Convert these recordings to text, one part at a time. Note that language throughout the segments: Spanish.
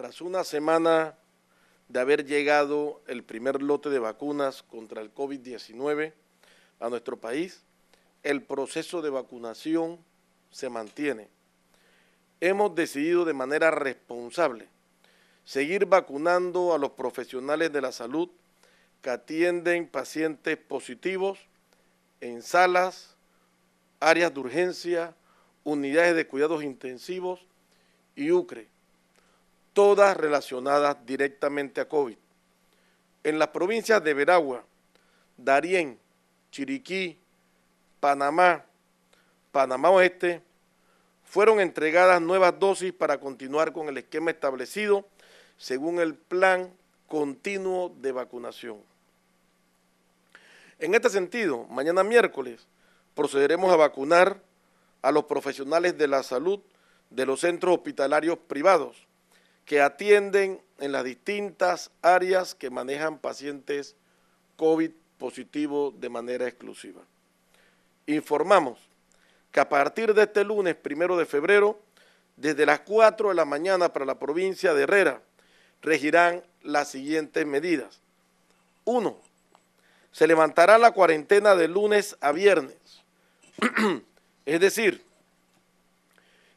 Tras una semana de haber llegado el primer lote de vacunas contra el COVID-19 a nuestro país, el proceso de vacunación se mantiene. Hemos decidido de manera responsable seguir vacunando a los profesionales de la salud que atienden pacientes positivos en salas, áreas de urgencia, unidades de cuidados intensivos y UCRE, todas relacionadas directamente a COVID. En las provincias de Veragua, Darién, Chiriquí, Panamá, Panamá Oeste, fueron entregadas nuevas dosis para continuar con el esquema establecido según el plan continuo de vacunación. En este sentido, mañana miércoles procederemos a vacunar a los profesionales de la salud de los centros hospitalarios privados que atienden en las distintas áreas que manejan pacientes COVID positivo de manera exclusiva. Informamos que a partir de este lunes, primero de febrero, desde las 4 de la mañana para la provincia de Herrera, regirán las siguientes medidas. 1. Se levantará la cuarentena de lunes a viernes, es decir,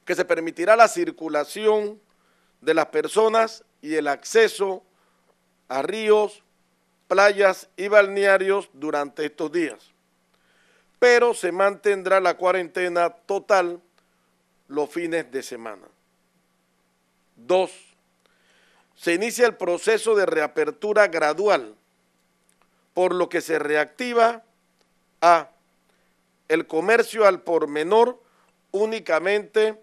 que se permitirá la circulación de las personas y el acceso a ríos, playas y balnearios durante estos días. Pero se mantendrá la cuarentena total los fines de semana. Dos, Se inicia el proceso de reapertura gradual, por lo que se reactiva a el comercio al por menor únicamente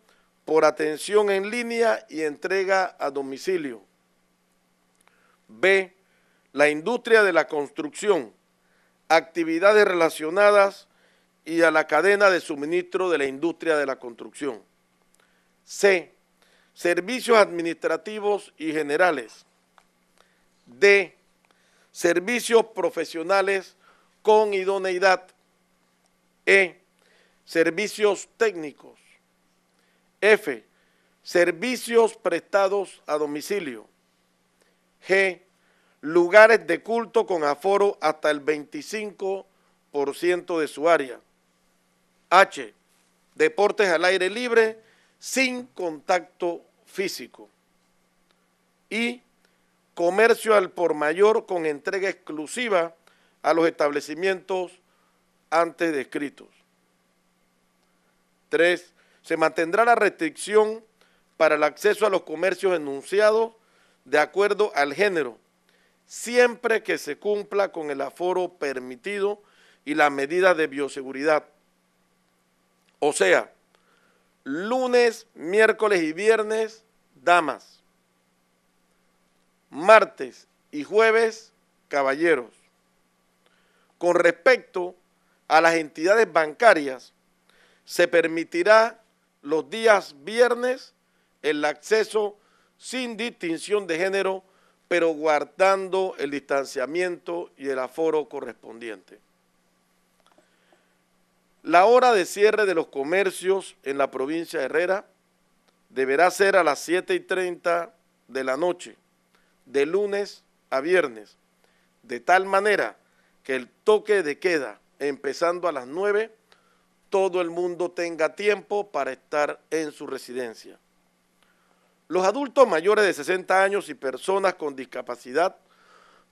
por atención en línea y entrega a domicilio. B. La industria de la construcción, actividades relacionadas y a la cadena de suministro de la industria de la construcción. C. Servicios administrativos y generales. D. Servicios profesionales con idoneidad. E. Servicios técnicos. F. Servicios prestados a domicilio. G. Lugares de culto con aforo hasta el 25% de su área. H. Deportes al aire libre sin contacto físico. Y comercio al por mayor con entrega exclusiva a los establecimientos antes descritos. 3. Se mantendrá la restricción para el acceso a los comercios enunciados de acuerdo al género, siempre que se cumpla con el aforo permitido y la medida de bioseguridad. O sea, lunes, miércoles y viernes, damas. Martes y jueves, caballeros. Con respecto a las entidades bancarias, se permitirá los días viernes el acceso sin distinción de género, pero guardando el distanciamiento y el aforo correspondiente. La hora de cierre de los comercios en la provincia de Herrera deberá ser a las 7:30 y de la noche, de lunes a viernes, de tal manera que el toque de queda, empezando a las 9, todo el mundo tenga tiempo para estar en su residencia. Los adultos mayores de 60 años y personas con discapacidad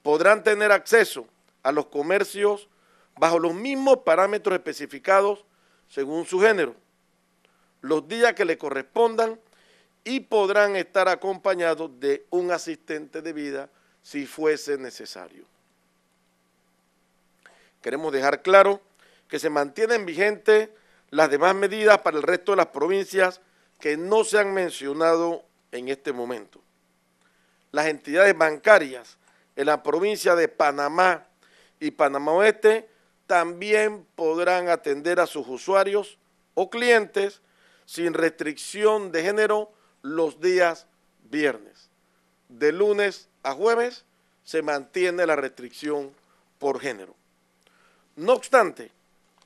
podrán tener acceso a los comercios bajo los mismos parámetros especificados según su género, los días que le correspondan y podrán estar acompañados de un asistente de vida si fuese necesario. Queremos dejar claro que se mantienen vigentes las demás medidas para el resto de las provincias que no se han mencionado en este momento. Las entidades bancarias en la provincia de Panamá y Panamá Oeste también podrán atender a sus usuarios o clientes sin restricción de género los días viernes. De lunes a jueves se mantiene la restricción por género. No obstante,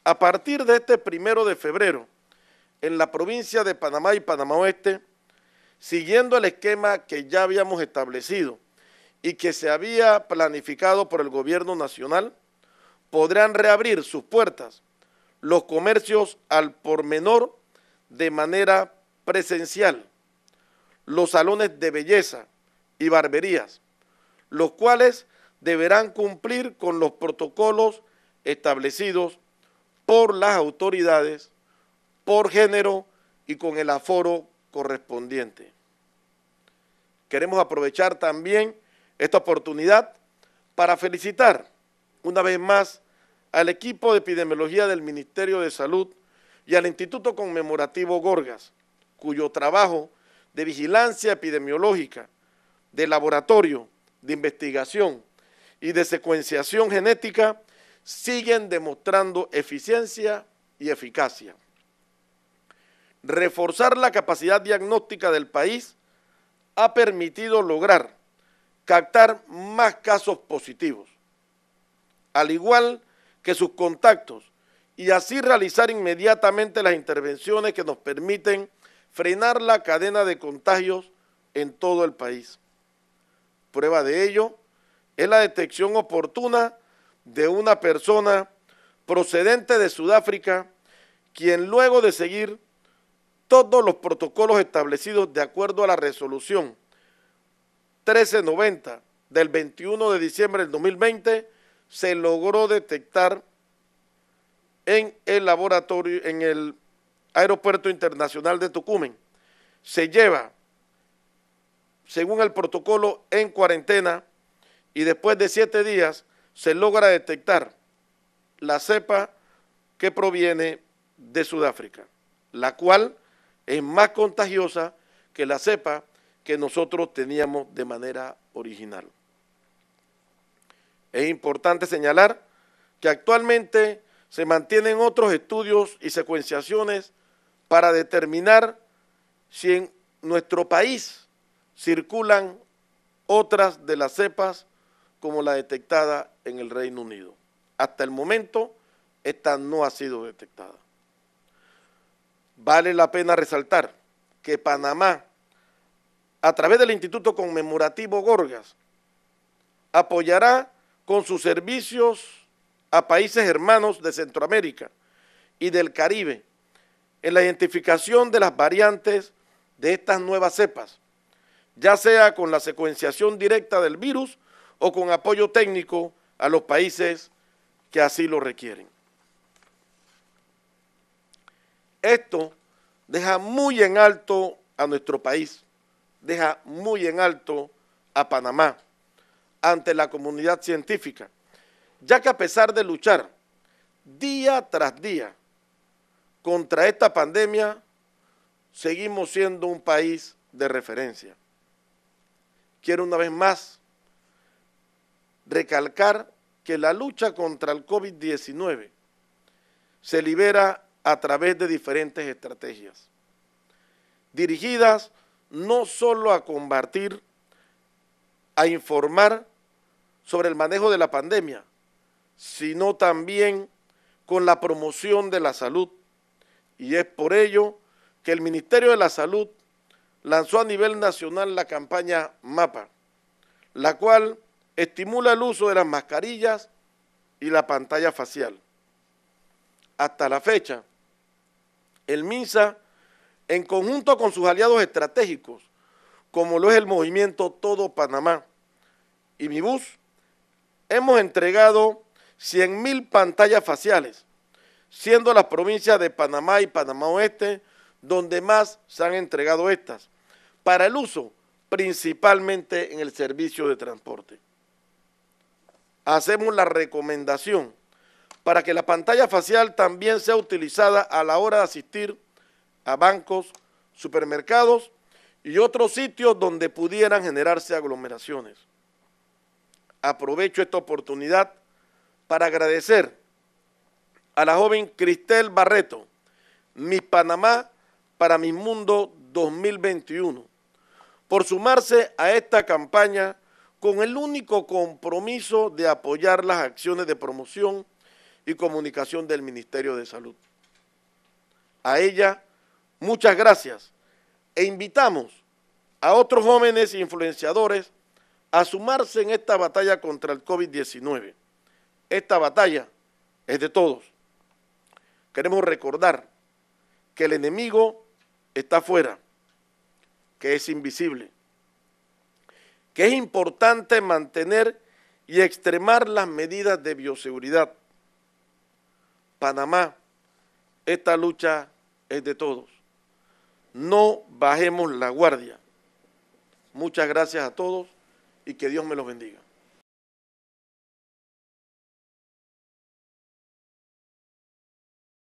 a partir de este primero de febrero, en la provincia de Panamá y Panamá Oeste, siguiendo el esquema que ya habíamos establecido y que se había planificado por el gobierno nacional, podrán reabrir sus puertas los comercios al por menor de manera presencial, los salones de belleza y barberías, los cuales deberán cumplir con los protocolos establecidos por las autoridades, por género y con el aforo correspondiente. Queremos aprovechar también esta oportunidad para felicitar una vez más al equipo de epidemiología del Ministerio de Salud y al Instituto Conmemorativo Gorgas, cuyo trabajo de vigilancia epidemiológica, de laboratorio, de investigación y de secuenciación genética siguen demostrando eficiencia y eficacia. Reforzar la capacidad diagnóstica del país ha permitido lograr captar más casos positivos, al igual que sus contactos, y así realizar inmediatamente las intervenciones que nos permiten frenar la cadena de contagios en todo el país. Prueba de ello es la detección oportuna de una persona procedente de Sudáfrica, quien luego de seguir todos los protocolos establecidos de acuerdo a la resolución 1390 del 21 de diciembre del 2020, se logró detectar en el laboratorio, en el Aeropuerto Internacional de Tucumán. Se lleva, según el protocolo, en cuarentena y después de siete días se logra detectar la cepa que proviene de Sudáfrica, la cual es más contagiosa que la cepa que nosotros teníamos de manera original. Es importante señalar que actualmente se mantienen otros estudios y secuenciaciones para determinar si en nuestro país circulan otras de las cepas como la detectada en el Reino Unido. Hasta el momento, esta no ha sido detectada. Vale la pena resaltar que Panamá, a través del Instituto Conmemorativo Gorgas, apoyará con sus servicios a países hermanos de Centroamérica y del Caribe en la identificación de las variantes de estas nuevas cepas, ya sea con la secuenciación directa del virus o con apoyo técnico a los países que así lo requieren. Esto deja muy en alto a nuestro país, deja muy en alto a Panamá ante la comunidad científica, ya que a pesar de luchar día tras día contra esta pandemia, seguimos siendo un país de referencia. Quiero una vez más recalcar que la lucha contra el COVID-19 se libera a través de diferentes estrategias, dirigidas no solo a combatir, a informar sobre el manejo de la pandemia, sino también con la promoción de la salud. Y es por ello que el Ministerio de la Salud lanzó a nivel nacional la campaña MAPA, la cual estimula el uso de las mascarillas y la pantalla facial. Hasta la fecha, el MINSA, en conjunto con sus aliados estratégicos, como lo es el movimiento Todo Panamá y Mi Bus, hemos entregado 100.000 pantallas faciales, siendo las provincias de Panamá y Panamá Oeste donde más se han entregado estas, para el uso principalmente en el servicio de transporte hacemos la recomendación para que la pantalla facial también sea utilizada a la hora de asistir a bancos, supermercados y otros sitios donde pudieran generarse aglomeraciones. Aprovecho esta oportunidad para agradecer a la joven Cristel Barreto, Mi Panamá para mi mundo 2021, por sumarse a esta campaña con el único compromiso de apoyar las acciones de promoción y comunicación del Ministerio de Salud. A ella, muchas gracias e invitamos a otros jóvenes influenciadores a sumarse en esta batalla contra el COVID-19. Esta batalla es de todos. Queremos recordar que el enemigo está afuera, que es invisible que es importante mantener y extremar las medidas de bioseguridad. Panamá, esta lucha es de todos. No bajemos la guardia. Muchas gracias a todos y que Dios me los bendiga.